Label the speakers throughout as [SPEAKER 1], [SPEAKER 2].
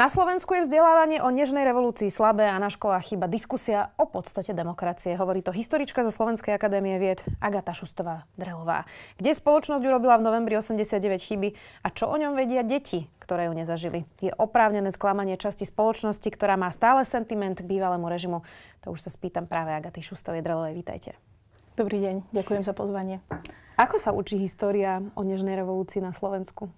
[SPEAKER 1] Na Slovensku je vzdelávanie o nežnej revolúcii slabé a na školách chyba diskusia o podstate demokracie, hovorí to historička zo Slovenskej akadémie vied Agata Šustová-Drelová. Kde spoločnosť urobila v novembri 89 chyby a čo o ňom vedia deti, ktoré ju nezažili? Je oprávnené sklamanie časti spoločnosti, ktorá má stále sentiment k bývalému režimu? To už sa spýtam práve Agaty Šustovej-Drelovej. Vítajte.
[SPEAKER 2] Dobrý deň, ďakujem za pozvanie. Ako sa učí história o nežnej revolúcii na Slovensku?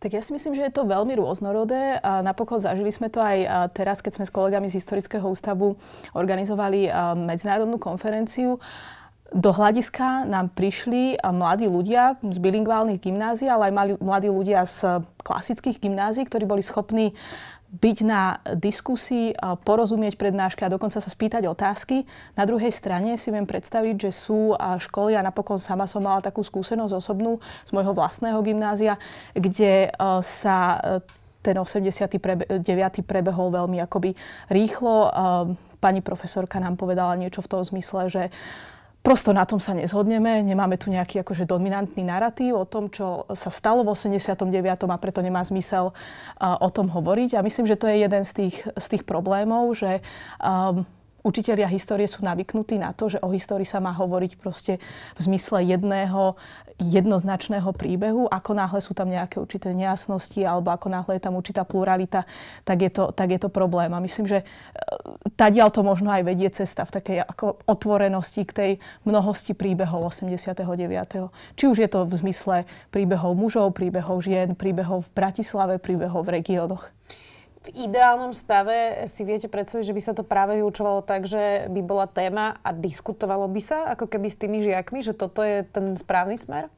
[SPEAKER 2] Tak ja si myslím, že je to veľmi rôznorodé a napokon zažili sme to aj teraz, keď sme s kolegami z Historického ústavu organizovali medzinárodnú konferenciu. Do hľadiska nám prišli mladí ľudia z bilingválnych gymnázií, ale aj mladí ľudia z klasických gymnázií, ktorí boli schopní byť na diskusii, porozumieť prednášky a dokonca sa spýtať otázky. Na druhej strane si viem predstaviť, že sú školy, a napokon sama som mala takú skúsenosť osobnú z môjho vlastného gymnázia, kde e, sa e, ten 89. prebehol veľmi akoby rýchlo. E, pani profesorka nám povedala niečo v tom zmysle, že uh, Prosto na tom sa nezhodneme, nemáme tu nejaký akože dominantný narratív o tom, čo sa stalo v 89. a preto nemá zmysel uh, o tom hovoriť. A myslím, že to je jeden z tých, z tých problémov, že um, učitelia histórie sú navyknutí na to, že o histórii sa má hovoriť proste v zmysle jedného jednoznačného príbehu. Ako náhle sú tam nejaké určité nejasnosti alebo ako náhle je tam určitá pluralita, tak je to, tak je to problém. A myslím, že e, tadiaľ to možno aj vedie cesta v takej ako otvorenosti k tej mnohosti príbehov 89. Či už je to v zmysle príbehov mužov, príbehov žien, príbehov v Bratislave, príbehov v regiónoch v
[SPEAKER 1] ideálnom stave si viete predstaviť, že by sa to práve vyučovalo tak, že by bola téma a
[SPEAKER 2] diskutovalo by sa ako keby s tými žiakmi, že toto je ten správny smer?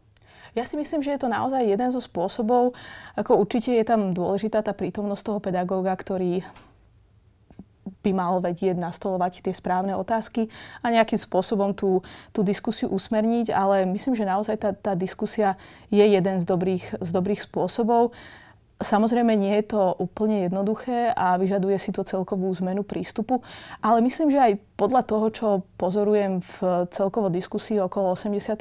[SPEAKER 2] Ja si myslím, že je to naozaj jeden zo spôsobov, ako určite je tam dôležitá tá prítomnosť toho pedagóga, ktorý by mal vedieť nastolovať tie správne otázky a nejakým spôsobom tú, tú diskusiu usmerniť, ale myslím, že naozaj tá, tá diskusia je jeden z dobrých, z dobrých spôsobov. Samozrejme, nie je to úplne jednoduché a vyžaduje si to celkovú zmenu prístupu, ale myslím, že aj podľa toho, čo pozorujem v celkovo diskusii okolo 89.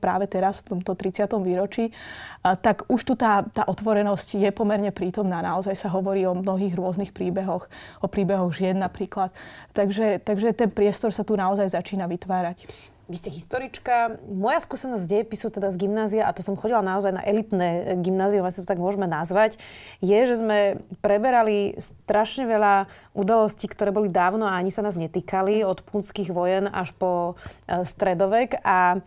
[SPEAKER 2] práve teraz, v tomto 30. výročí, tak už tu tá, tá otvorenosť je pomerne prítomná. Naozaj sa hovorí o mnohých rôznych príbehoch, o príbehoch žien napríklad. Takže, takže ten priestor sa tu naozaj začína vytvárať.
[SPEAKER 1] Vy ste historička. Moja skúsenosť
[SPEAKER 2] z dejepisu, teda z gymnázia, a to som
[SPEAKER 1] chodila naozaj na elitné gymnázium, asi to tak môžeme nazvať, je, že sme preberali strašne veľa udalostí, ktoré boli dávno a ani sa nás netýkali, mhm. od punských vojen až po e, stredovek. A e,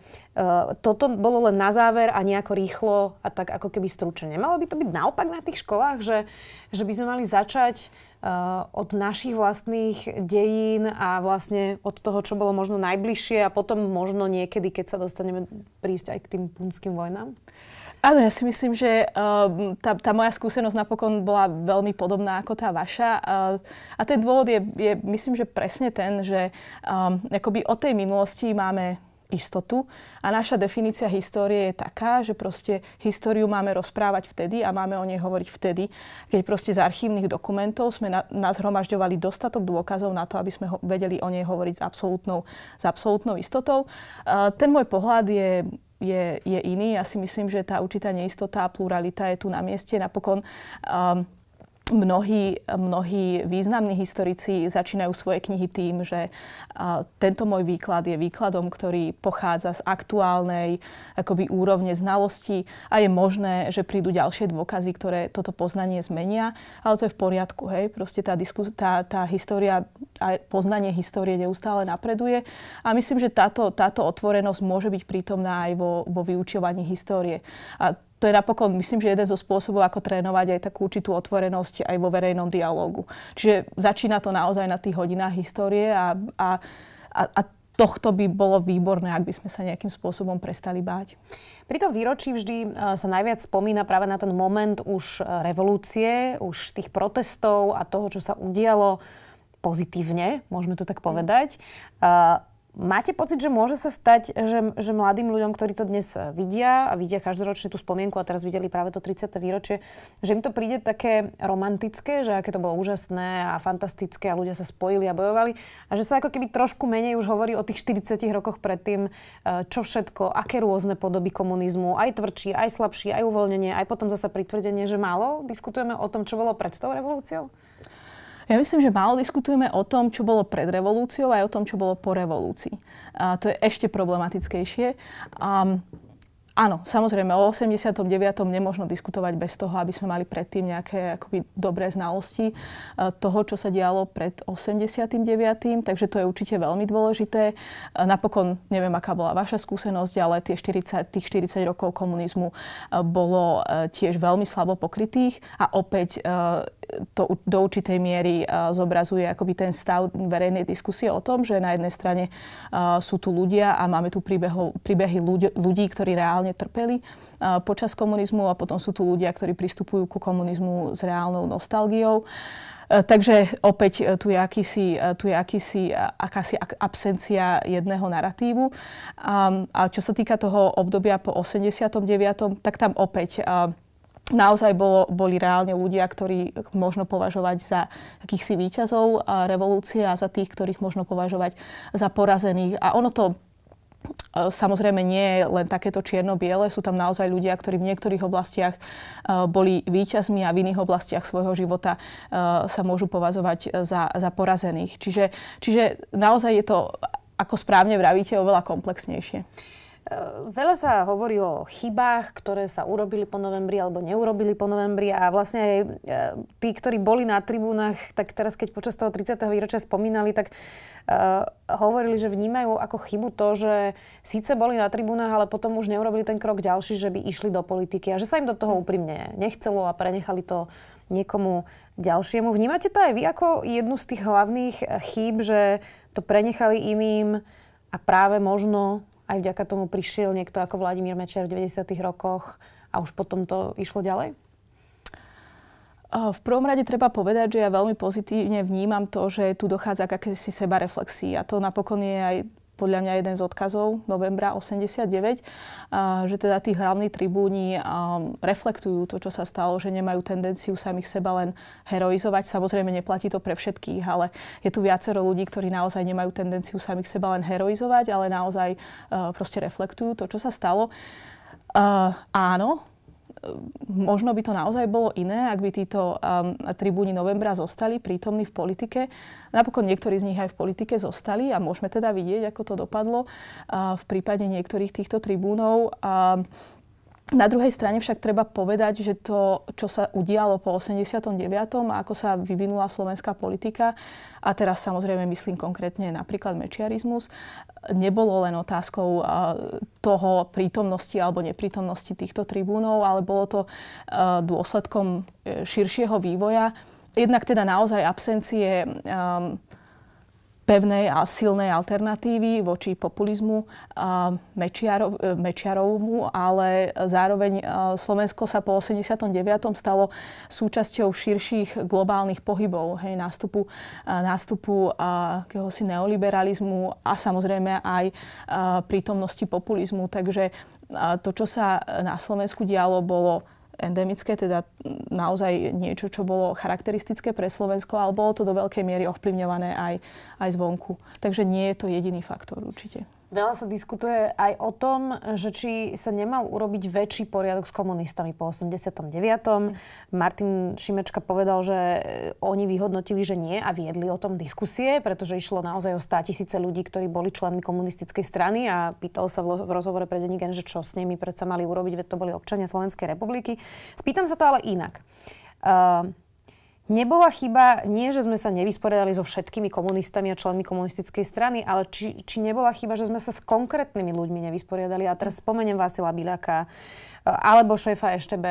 [SPEAKER 1] toto bolo len na záver a nejako rýchlo a tak ako keby stručne. Malo by to byť naopak na tých školách, že, že by sme mali začať Eh, od našich vlastných dejín a vlastne od toho, čo bolo možno najbližšie a potom možno niekedy, keď sa dostaneme prísť aj k tým punským vojnám?
[SPEAKER 2] Áno, ja si myslím, že uh, tá, tá moja skúsenosť napokon bola veľmi podobná ako tá vaša. Uh, a ten dôvod je, je myslím, že presne ten, že um, akoby od tej minulosti máme istotu. A naša definícia histórie je taká, že proste históriu máme rozprávať vtedy a máme o nej hovoriť vtedy, keď proste z archívnych dokumentov sme na, nazhromažďovali dostatok dôkazov na to, aby sme ho, vedeli o nej hovoriť s absolútnou, s absolútnou istotou. Uh, ten môj pohľad je je, je iný. Ja si myslím, že tá určitá neistota a pluralita je tu na mieste. Napokon um, mnohí, mnohí významní historici začínajú svoje knihy tým, že tento môj výklad je výkladom, ktorý pochádza z aktuálnej akoby, úrovne znalosti a je možné, že prídu ďalšie dôkazy, ktoré toto poznanie zmenia, ale to je v poriadku. Hej? Proste tá, diskus- tá, tá história a poznanie histórie neustále napreduje a myslím, že táto, táto otvorenosť môže byť prítomná aj vo, vo vyučovaní histórie. A to je napokon, myslím, že jeden zo spôsobov, ako trénovať aj takú určitú otvorenosť aj vo verejnom dialogu. Čiže začína to naozaj na tých hodinách histórie a, a, a, a tohto by bolo výborné, ak by sme sa nejakým spôsobom prestali báť. Pri tom výročí
[SPEAKER 1] vždy e, sa najviac spomína práve na ten moment už e, revolúcie, už tých protestov a toho, čo sa udialo pozitívne, môžeme to tak povedať. E, Máte pocit, že môže sa stať, že, že mladým ľuďom, ktorí to dnes vidia a vidia každoročne tú spomienku a teraz videli práve to 30. výročie, že im to príde také romantické, že aké to bolo úžasné a fantastické a ľudia sa spojili a bojovali a že sa ako keby trošku menej už hovorí o tých 40 rokoch predtým, e, čo všetko, aké rôzne podoby komunizmu, aj tvrdší, aj slabší, aj uvoľnenie, aj potom zasa pritvrdenie, že málo diskutujeme o tom, čo bolo pred tou revolúciou?
[SPEAKER 2] Ja myslím, že málo diskutujeme o tom, čo bolo pred revolúciou aj o tom, čo bolo po revolúcii. A to je ešte problematickejšie. Um, Áno, samozrejme, o 89. nemôžno diskutovať bez toho, aby sme mali predtým nejaké akoby, dobré znalosti e, toho, čo sa dialo pred 89. Takže to je určite veľmi dôležité. E, napokon, neviem, aká bola vaša skúsenosť, ale tie 40, tých 40 rokov komunizmu e, bolo tiež veľmi slabo pokrytých a opäť to do určitej miery e, zobrazuje akoby ten stav verejnej diskusie o tom, že na jednej strane e, sú tu ľudia a máme tu príbeho, príbehy ľudí, ktorí reálne trpeli e, počas komunizmu a potom sú tu ľudia, ktorí pristupujú ku komunizmu s reálnou nostalgiou. Takže opäť tu je, akýsi, tu je akýsi, akási absencia jedného narratívu. A, a čo sa týka toho obdobia po 89., tak tam opäť naozaj bolo, boli reálne ľudia, ktorí možno považovať za akýchsi výťazov a revolúcie a za tých, ktorých možno považovať za porazených. A ono to e, Samozrejme nie je len takéto čierno-biele, sú tam naozaj ľudia, ktorí v niektorých oblastiach e, boli výťazmi a v iných oblastiach svojho života e, sa môžu považovať za, za porazených. Čiže, čiže naozaj je to, ako správne vravíte, oveľa komplexnejšie. Eh, veľa sa hovorí o chybách,
[SPEAKER 1] ktoré sa urobili po novembri alebo neurobili po novembri a vlastne aj eh, tí, ktorí boli na tribúnach, tak teraz, keď počas toho 30. výročia spomínali, tak uh, hovorili, že vnímajú ako chybu to, že síce boli na tribúnach, ale potom už neurobili ten krok ďalší, že by išli do politiky a že sa im do toho mhm. úprimne nechcelo a prenechali to niekomu ďalšiemu. Vnímate to aj vy ako jednu z tých hlavných chýb, že to prenechali iným a práve možno aj vďaka tomu prišiel niekto ako Vladimír Mečer v 90. rokoch
[SPEAKER 2] a už potom to išlo ďalej? V prvom rade treba povedať, že ja veľmi pozitívne vnímam to, že tu dochádza k akési sebareflexii a to napokon je aj podľa mňa jeden z odkazov novembra 89, že teda tí hlavní tribúni reflektujú to, čo sa stalo, že nemajú tendenciu samých seba len heroizovať. Samozrejme, neplatí to pre všetkých, ale je tu viacero ľudí, ktorí naozaj nemajú tendenciu samých seba len heroizovať, ale naozaj proste reflektujú to, čo sa stalo. áno, možno by to naozaj bolo iné, ak by títo um, tribúni novembra zostali prítomní v politike. Napokon niektorí z nich aj v politike zostali a môžeme teda vidieť, ako to dopadlo uh, v prípade niektorých týchto tribúnov. Uh, na druhej strane však treba povedať, že to, čo sa udialo po 89. a ako sa vyvinula slovenská politika, a teraz samozrejme myslím konkrétne napríklad mečiarizmus, nebolo len otázkou toho prítomnosti alebo neprítomnosti týchto tribúnov, ale bolo to dôsledkom e, širšieho vývoja. Jednak teda naozaj absencie um, pevnej a silnej alternatívy voči populizmu e, Mečiarovmu, ale zároveň e, Slovensko sa po 89. stalo súčasťou širších globálnych pohybov, hej, nástupu, nástupu akéhosi neoliberalizmu a samozrejme aj prítomnosti populizmu. Takže to, čo sa na Slovensku dialo, bolo endemické, teda naozaj niečo, čo bolo charakteristické pre Slovensko, ale bolo to do veľkej miery ovplyvňované aj, aj zvonku. Takže nie je to jediný faktor určite.
[SPEAKER 1] Veľa sa diskutuje aj o tom, že či sa nemal urobiť väčší poriadok s komunistami po 89. Martin Šimečka povedal, že e, oni vyhodnotili, že nie a viedli o tom diskusie, pretože išlo naozaj o 100 tisíce ľudí, ktorí boli členmi komunistickej strany a pýtal sa v rozhovore pre Denigen, že čo s nimi predsa mali urobiť, veď to boli občania Slovenskej republiky. Spýtam sa to ale inak. Uh, Nebola chyba nie, že sme sa nevysporiadali so všetkými komunistami a členmi komunistickej strany, ale či, či nebola chyba, že sme sa s konkrétnymi ľuďmi nevysporiadali. A teraz spomeniem Vasila Biľaka e, alebo šéfa EŠTB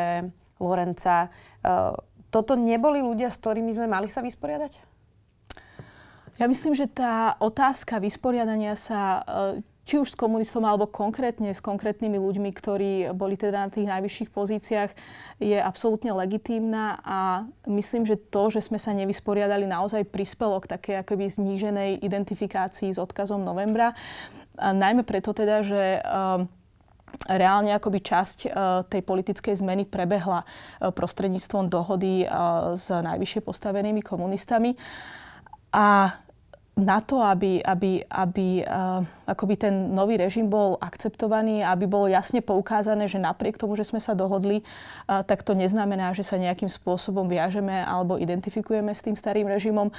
[SPEAKER 1] Lorenca. E, toto neboli ľudia, s ktorými sme mali sa vysporiadať?
[SPEAKER 2] Ja myslím, že tá otázka vysporiadania sa e, či už s komunistom alebo konkrétne s konkrétnymi ľuďmi, ktorí boli teda na tých najvyšších pozíciách, je absolútne legitímna a myslím, že to, že sme sa nevysporiadali, naozaj prispelo k takej akoby zníženej identifikácii s odkazom novembra. A najmä preto teda, že ehm, reálne akoby časť e, tej politickej zmeny prebehla e, prostredníctvom dohody e, s najvyššie postavenými komunistami. A na to, aby, aby, aby uh, akoby ten nový režim bol akceptovaný, aby bolo jasne poukázané, že napriek tomu, že sme sa dohodli, uh, tak to neznamená, že sa nejakým spôsobom viažeme alebo identifikujeme s tým starým režimom.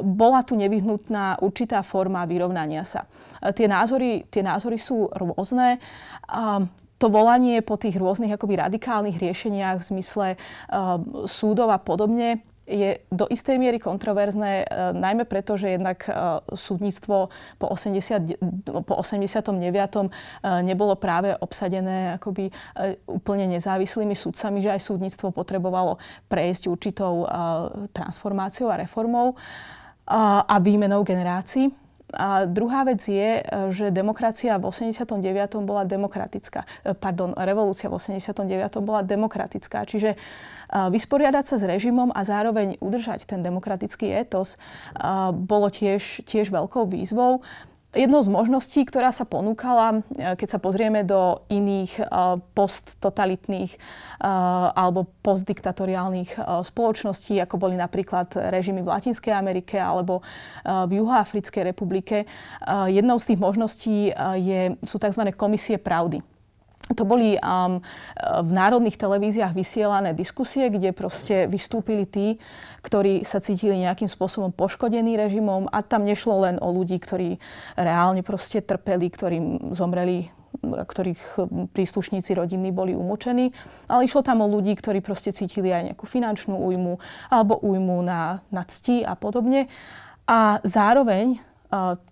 [SPEAKER 2] Bola tu nevyhnutná určitá forma vyrovnania sa. Uh, tie, názory, tie názory sú rôzne. Uh, to volanie po tých rôznych akoby radikálnych riešeniach v zmysle uh, súdov a podobne je do istej miery kontroverzné, e, najmä preto, že jednak e, súdnictvo po, 80, po 89. E, nebolo práve obsadené akoby úplne nezávislými súdcami, že aj súdnictvo potrebovalo prejsť určitou transformáciou a reformou a výmenou generácií. A druhá vec je, e, že demokracia v 89. bola demokratická. E, pardon, revolúcia v 89. bola demokratická. Čiže e, vysporiadať sa s režimom a zároveň udržať ten demokratický etos bolo tiež, tiež veľkou výzvou. Jednou z možností, ktorá sa ponúkala, e, keď sa pozrieme do iných e, posttotalitných e, alebo postdiktatoriálnych spoločností, ako boli napríklad režimy v Latinskej Amerike alebo v Juhoafrickej republike, jednou z tých možností je, sú tzv. komisie pravdy to boli um, v národných televíziách vysielané diskusie, kde proste vystúpili tí, ktorí sa cítili nejakým spôsobom poškodení režimom a tam nešlo len o ľudí, ktorí reálne proste trpeli, ktorým zomreli ktorých hm, príslušníci rodiny boli umúčení, ale išlo tam o ľudí, ktorí proste cítili aj nejakú finančnú újmu alebo újmu na, na cti a podobne. A zároveň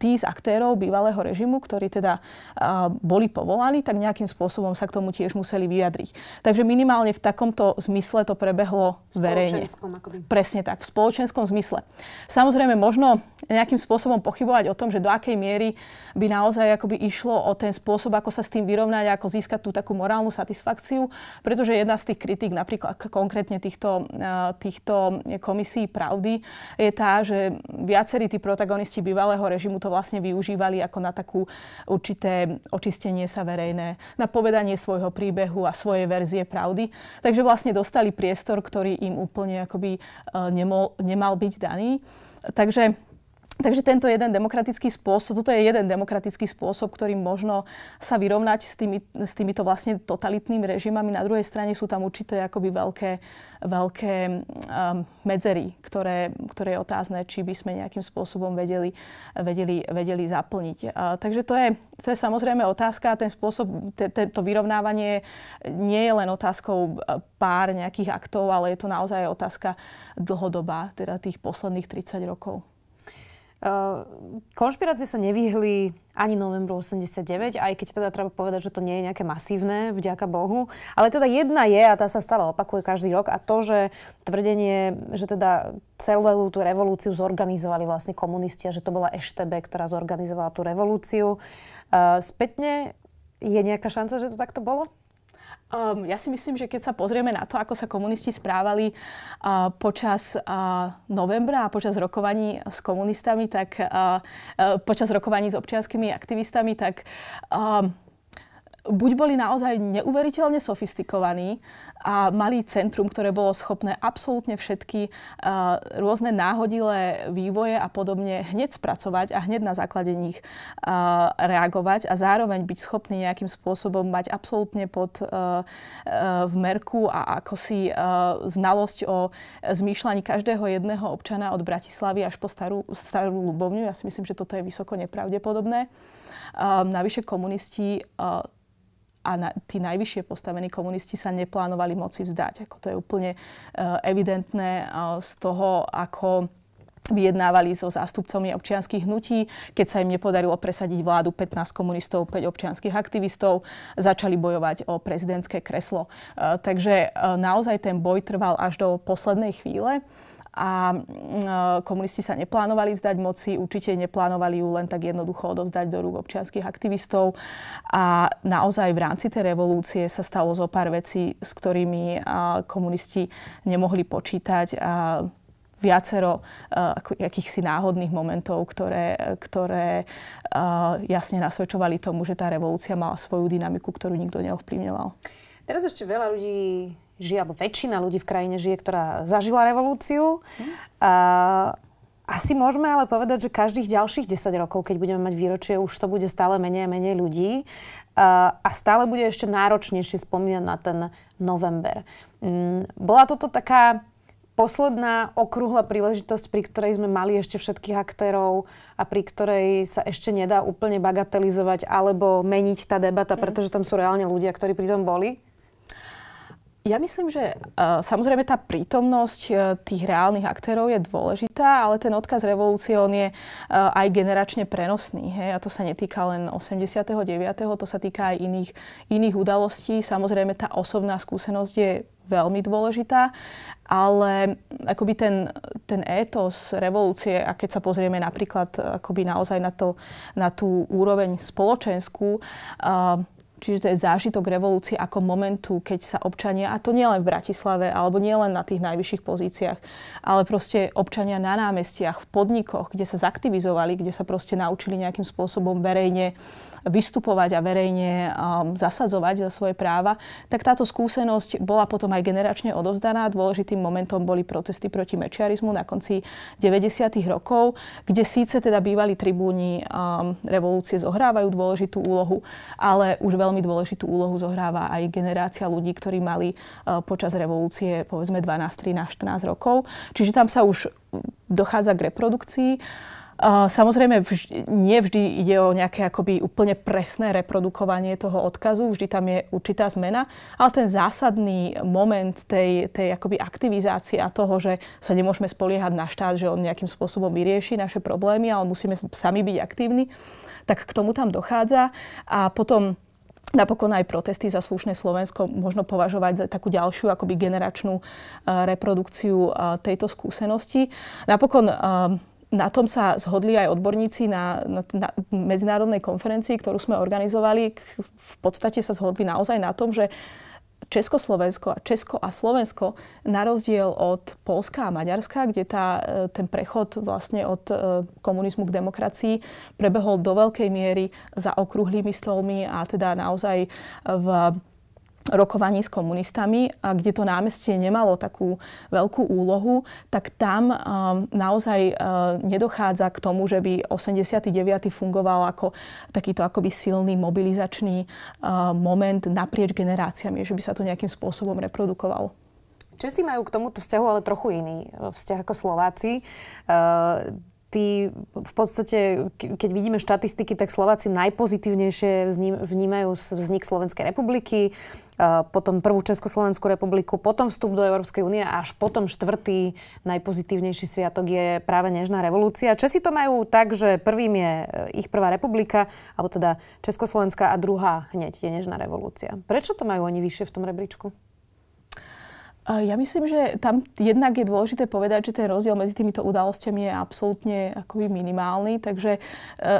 [SPEAKER 2] tí z aktérov bývalého režimu, ktorí teda boli povolaní, tak nejakým spôsobom sa k tomu tiež museli vyjadriť. Takže minimálne v takomto zmysle to prebehlo verejne. Presne tak, v spoločenskom zmysle. Samozrejme, možno nejakým spôsobom pochybovať o tom, že do akej miery by naozaj akoby išlo o ten spôsob, ako sa s tým vyrovnať, ako získať tú takú morálnu satisfakciu, pretože jedna z tých kritík, napríklad konkrétne týchto, týchto komisí pravdy, je tá, že viacerí tí protagonisti bývalého režimu to vlastne využívali ako na takú určité očistenie sa verejné, na povedanie svojho príbehu a svojej verzie pravdy. Takže vlastne dostali priestor, ktorý im úplne akoby e, nemal, nemal byť daný. Takže Takže tento jeden demokratický spôsob, toto je jeden demokratický spôsob, ktorým možno sa vyrovnať s, tými, s týmito vlastne totalitnými režimami. Na druhej strane sú tam určité akoby veľké, veľké um, medzery, ktoré, ktoré je otázne, či by sme nejakým spôsobom vedeli, vedeli, vedeli zaplniť. Uh, takže to je, to je samozrejme otázka. Ten spôsob, te, te, to vyrovnávanie nie je len otázkou e, pár nejakých aktov, ale je to naozaj otázka dlhodobá, teda tých posledných 30 rokov. Ehm, konšpirácie sa nevyhli ani
[SPEAKER 1] novembru 89, aj keď teda treba povedať, že to nie je nejaké masívne, vďaka Bohu. Ale teda jedna je, a tá sa stále opakuje každý rok, a to, že tvrdenie, že teda celú tú revolúciu zorganizovali vlastne komunisti a že to bola Eštebe, ktorá zorganizovala tú revolúciu.
[SPEAKER 2] Ehm, spätne je nejaká šanca, že to takto bolo? Um, ja si myslím, že keď sa pozrieme na to, ako sa komunisti správali uh, počas uh, novembra a počas rokovaní s komunistami, tak uh, uh, počas rokovaní s občianskými aktivistami, tak uh, buď boli naozaj neuveriteľne sofistikovaní a mali centrum, ktoré bolo schopné absolútne všetky uh, rôzne náhodilé vývoje a podobne hneď spracovať a hneď na základe nich uh, reagovať a zároveň byť schopný nejakým spôsobom mať absolútne pod uh, v merku a ako si znalosť o zmýšľaní každého jedného občana od Bratislavy až po starú, starú Lubovňu. Ja si myslím, že toto je vysoko nepravdepodobné. Uh, navyše komunisti a na, tí najvyššie postavení komunisti sa neplánovali moci vzdať. Ako to je úplne uh, evidentné uh, z toho, ako vyjednávali so zástupcami občianských hnutí, keď sa im nepodarilo presadiť vládu 15 komunistov, 5 občianských aktivistov, začali bojovať o prezidentské kreslo. Uh, takže uh, naozaj ten boj trval až do poslednej chvíle a mm, e, komunisti sa neplánovali vzdať moci, určite neplánovali ju len tak jednoducho odovzdať do rúk občianských aktivistov a naozaj v rámci tej revolúcie sa stalo zo pár vecí, s ktorými e, komunisti nemohli počítať a viacero uh, e, akýchsi náhodných momentov, ktoré, ktoré uh, jasne nasvedčovali tomu, že tá revolúcia mala svoju dynamiku, ktorú nikto neovplyvňoval.
[SPEAKER 1] Teraz ešte veľa ľudí žije, alebo väčšina ľudí v krajine žije, ktorá zažila revolúciu. Hm. A, asi môžeme ale povedať, že každých ďalších 10 rokov, keď budeme mať výročie, už to bude stále menej a menej ľudí a stále bude ešte náročnejšie spomínať na ten november. Mm, bola toto taká posledná okrúhla príležitosť, pri ktorej sme mali ešte všetkých aktérov a pri ktorej sa ešte nedá úplne bagatelizovať
[SPEAKER 2] alebo meniť tá debata, mhm. pretože tam sú reálne ľudia, ktorí pri tom boli? Ja myslím, že uh, samozrejme tá prítomnosť uh, tých reálnych aktérov je dôležitá, ale ten odkaz revolúcie on je uh, aj generačne prenosný. Hej? A to sa netýka len 89., to sa týka aj iných, iných udalostí. Samozrejme tá osobná skúsenosť je veľmi dôležitá, ale akoby ten, ten étos revolúcie, a keď sa pozrieme napríklad akoby naozaj na, to, na tú úroveň spoločenskú, uh, Čiže to je zážitok revolúcie ako momentu, keď sa občania, a to nielen v Bratislave, alebo nielen na tých najvyšších pozíciách, ale proste občania na námestiach, v podnikoch, kde sa zaktivizovali, kde sa proste naučili nejakým spôsobom verejne vystupovať a verejne um, zasadzovať za svoje práva, tak táto skúsenosť bola potom aj generačne odovzdaná. Dôležitým momentom boli protesty proti mečiarizmu na konci 90. rokov, kde síce teda bývali tribúni um, revolúcie zohrávajú dôležitú úlohu, ale už veľmi veľmi dôležitú úlohu zohráva aj generácia ľudí, ktorí mali e, počas revolúcie povedzme 12, 13, 14 rokov. Čiže tam sa už dochádza k reprodukcii. E, samozrejme, nevždy nie vždy ide o nejaké akoby úplne presné reprodukovanie toho odkazu, vždy tam je určitá zmena, ale ten zásadný moment tej, tej akoby aktivizácie a toho, že sa nemôžeme spoliehať na štát, že on nejakým spôsobom vyrieši naše problémy, ale musíme sami byť aktívni, tak k tomu tam dochádza. A potom Napokon aj protesty za slušné Slovensko možno považovať za takú ďalšiu akoby generačnú e, reprodukciu e, tejto skúsenosti. Napokon e, na tom sa zhodli aj odborníci na, na, na medzinárodnej konferencii, ktorú sme organizovali. V podstate sa zhodli naozaj na tom, že Československo a Česko a Slovensko na rozdiel od Polska a Maďarska, kde tá, e, ten prechod vlastne od e, komunizmu k demokracii prebehol do veľkej miery za okrúhlymi stolmi a teda naozaj v rokovaní s komunistami, a kde to námestie nemalo takú veľkú úlohu, tak tam um, naozaj uh, nedochádza k tomu, že by 89. fungoval ako takýto akoby silný mobilizačný uh, moment naprieč generáciami, že by sa to nejakým spôsobom reprodukovalo.
[SPEAKER 1] Česi majú k tomuto vzťahu ale trochu iný vzťah ako Slováci. Uh, Ty v podstate, keď vidíme štatistiky, tak Slováci najpozitívnejšie vnímajú vznik Slovenskej republiky, potom prvú Československú republiku, potom vstup do Európskej únie a až potom štvrtý najpozitívnejší sviatok je práve Nežná revolúcia. Česi to majú tak, že prvým je e, ich prvá republika, alebo teda Československá a druhá hneď je Nežná revolúcia. Prečo to majú oni vyššie v tom rebríčku?
[SPEAKER 2] Ja myslím, že tam jednak je dôležité povedať, že ten rozdiel medzi týmito udalosťami je absolútne akoby minimálny, takže eh,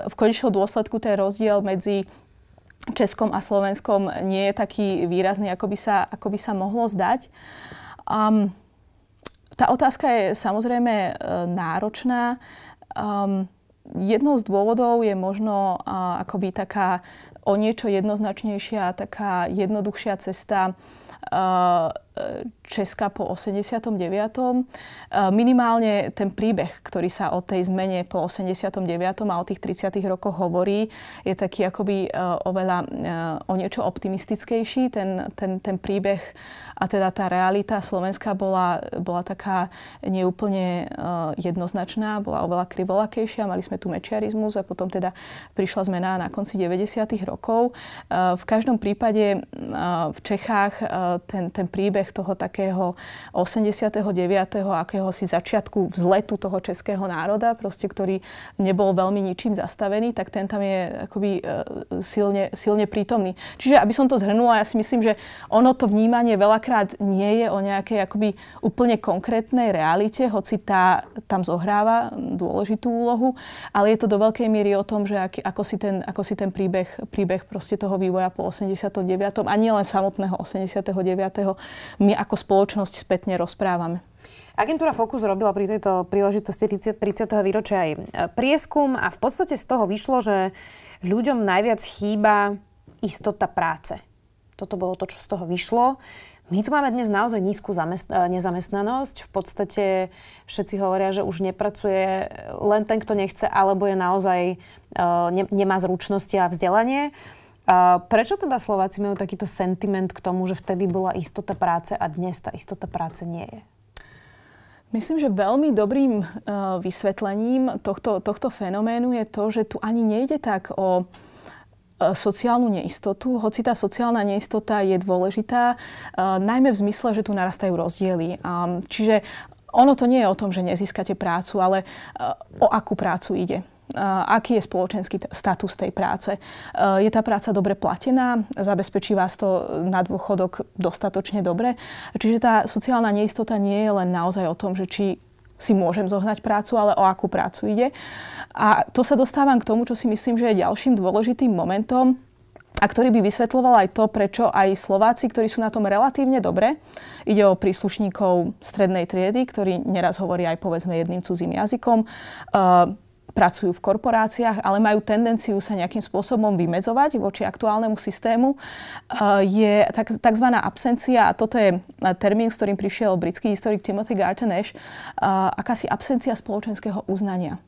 [SPEAKER 2] v konečnom dôsledku ten rozdiel medzi Českom a Slovenskom nie je taký výrazný, ako by sa, ako by sa mohlo zdať. Um, tá otázka je samozrejme eh, náročná. Um, jednou z dôvodov je možno uh, akoby taká o niečo jednoznačnejšia, taká jednoduchšia cesta uh, E, Česka po 89. E, minimálne ten príbeh, ktorý sa o tej zmene po 89. a o tých 30. rokoch hovorí, je taký akoby e, oveľa o niečo optimistickejší. Ten, ten, ten príbeh a teda tá realita Slovenska bola, bola taká neúplne jednoznačná, bola oveľa krivolakejšia. Mali sme tu mečiarizmus a potom teda prišla zmena na konci 90. rokov. V každom prípade v Čechách ten, ten príbeh príbeh toho takého 89. akého si začiatku vzletu toho českého národa, proste, ktorý nebol veľmi ničím zastavený, tak ten tam je eh, akoby eh, silne, silne prítomný. Čiže aby som to zhrnula, ja si myslím, že ono to vnímanie veľakrát nie je o nejakej akoby úplne konkrétnej realite, hoci tá tam zohráva dôležitú úlohu, ale je to do veľkej miery o tom, že ak, ako, si ten, ako si ten príbeh, príbeh proste toho vývoja po 89. a len samotného 89 my ako spoločnosť spätne rozprávame.
[SPEAKER 1] Agentúra Focus
[SPEAKER 2] robila pri tejto príležitosti
[SPEAKER 1] 30. výročia aj e, prieskum a v podstate z toho vyšlo, že ľuďom najviac chýba istota práce. Toto bolo to, čo z toho vyšlo. My tu máme dnes naozaj nízku zamest- e, nezamestnanosť. V podstate všetci hovoria, že už nepracuje e, len ten, kto nechce, alebo je naozaj, ne- nemá zručnosti a vzdelanie. Uh, a prečo teda Slováci majú takýto sentiment k tomu, že vtedy bola istota
[SPEAKER 2] práce a dnes tá istota práce nie je? Myslím, že veľmi dobrým e, vysvetlením tohto, tohto fenoménu je to, že tu ani nejde tak o e, sociálnu neistotu, hoci tá sociálna neistota je dôležitá, e, najmä v zmysle, že tu narastajú rozdiely. čiže ono to nie je o tom, že nezískate prácu, ale o akú prácu ide aký je spoločenský status tej práce. Je tá práca dobre platená? Zabezpečí vás to na dôchodok dostatočne dobre? Čiže tá sociálna neistota nie je len naozaj o tom, že či si môžem zohnať prácu, ale o akú prácu ide. A to sa dostávam k tomu, čo si myslím, že je ďalším dôležitým momentom, a ktorý by vysvetloval aj to, prečo aj Slováci, ktorí sú na tom relatívne dobre, ide o príslušníkov strednej triedy, ktorí neraz hovoria aj povedzme jedným cudzím jazykom, uh, pracujú v korporáciách, ale majú tendenciu sa nejakým spôsobom vymedzovať voči aktuálnemu systému, e, je tzv. absencia, a toto je e, termín, s ktorým prišiel britský historik Timothy Garton Ash, e, akási absencia spoločenského uznania.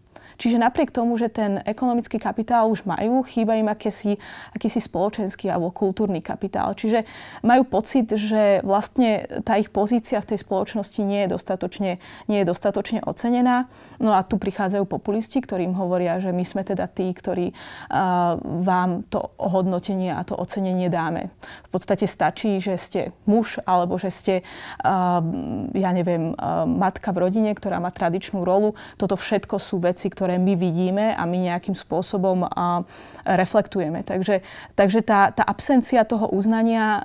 [SPEAKER 2] Čiže napriek tomu, že ten ekonomický kapitál už majú, chýba im akési, akýsi spoločenský alebo kultúrny kapitál. Čiže majú pocit, že vlastne tá ich pozícia v tej spoločnosti nie je dostatočne, nie je dostatočne ocenená. No a tu prichádzajú populisti, ktorým hovoria, že my sme teda tí, ktorí uh, vám to hodnotenie a to ocenenie dáme. V podstate stačí, že ste muž alebo že ste, uh, ja neviem, uh, matka v rodine, ktorá má tradičnú rolu. Toto všetko sú veci, ktoré ktoré my vidíme a my nejakým spôsobom reflektujeme. Takže, takže tá, tá absencia toho uznania ehm,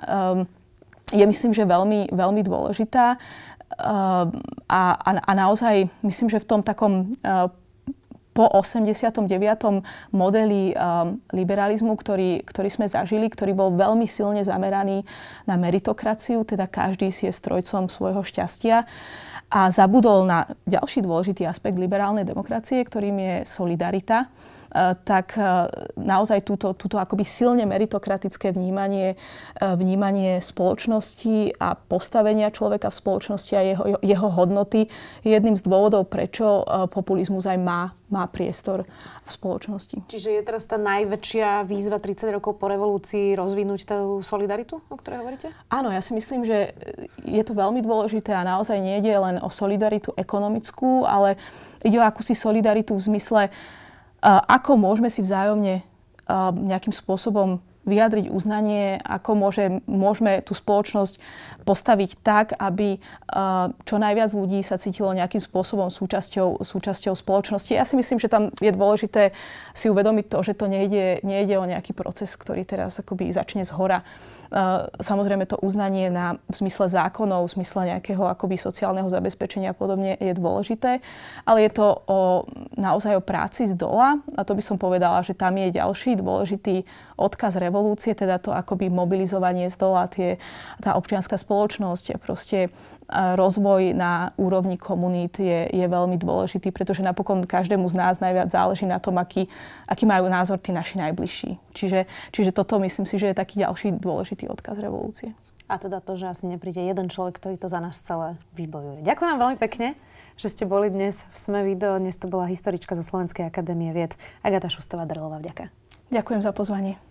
[SPEAKER 2] je myslím, že veľmi, veľmi dôležitá ehm, a, a, a naozaj myslím, že v tom takom ehm, po 89. modeli liberalizmu, ktorý, ktorý sme zažili, ktorý bol veľmi silne zameraný na meritokraciu, teda každý si je strojcom svojho šťastia. Uh, a zabudol na ďalší dôležitý aspekt liberálnej demokracie, ktorým je solidarita Eh, tak eh, naozaj túto, túto akoby silne meritokratické vnímanie, eh, vnímanie spoločnosti a postavenia človeka v spoločnosti a jeho, jeho hodnoty je jedným z dôvodov, prečo populizmus aj má, má priestor v spoločnosti.
[SPEAKER 1] Čiže je teraz tá najväčšia výzva 30 rokov po revolúcii rozvinúť tú solidaritu, o ktorej hovoríte?
[SPEAKER 2] Áno, ja si myslím, že je to veľmi dôležité a naozaj je len o solidaritu ekonomickú, ale ide o akúsi solidaritu v zmysle uh, ako môžeme si vzájomne nejakým spôsobom vyjadriť uznanie, ako môže, môžeme tú spoločnosť postaviť tak, aby čo najviac ľudí sa cítilo nejakým spôsobom súčasťou, súčasťou spoločnosti. Ja si myslím, že tam je dôležité si uvedomiť to, že to nejde, nejde o nejaký proces, ktorý teraz akoby začne z hora. Uh, Eh, samozrejme to uznanie na, v zmysle zákonov, v zmysle nejakého akoby sociálneho zabezpečenia a podobne je dôležité, ale je to o, naozaj o práci z dola a to by som povedala, že tam je ďalší dôležitý odkaz revolúcie, teda to akoby mobilizovanie z dola, tie, tá občianská spoločnosť a proste rozvoj na úrovni komunít je, je veľmi dôležitý, pretože napokon každému z nás najviac záleží na tom, aký, aký majú názor tí naši najbližší. Čiže, čiže toto myslím si, že je taký ďalší dôležitý odkaz revolúcie.
[SPEAKER 1] A teda to, že asi nepríde jeden človek, ktorý to za nás celé vybojuje. Ďakujem vám veľmi pekne, že ste boli dnes v SME video. Dnes to bola historička zo Slovenskej akadémie vied Agata Šustová-Drlová. Vďaka.
[SPEAKER 2] Ďakujem za pozvanie.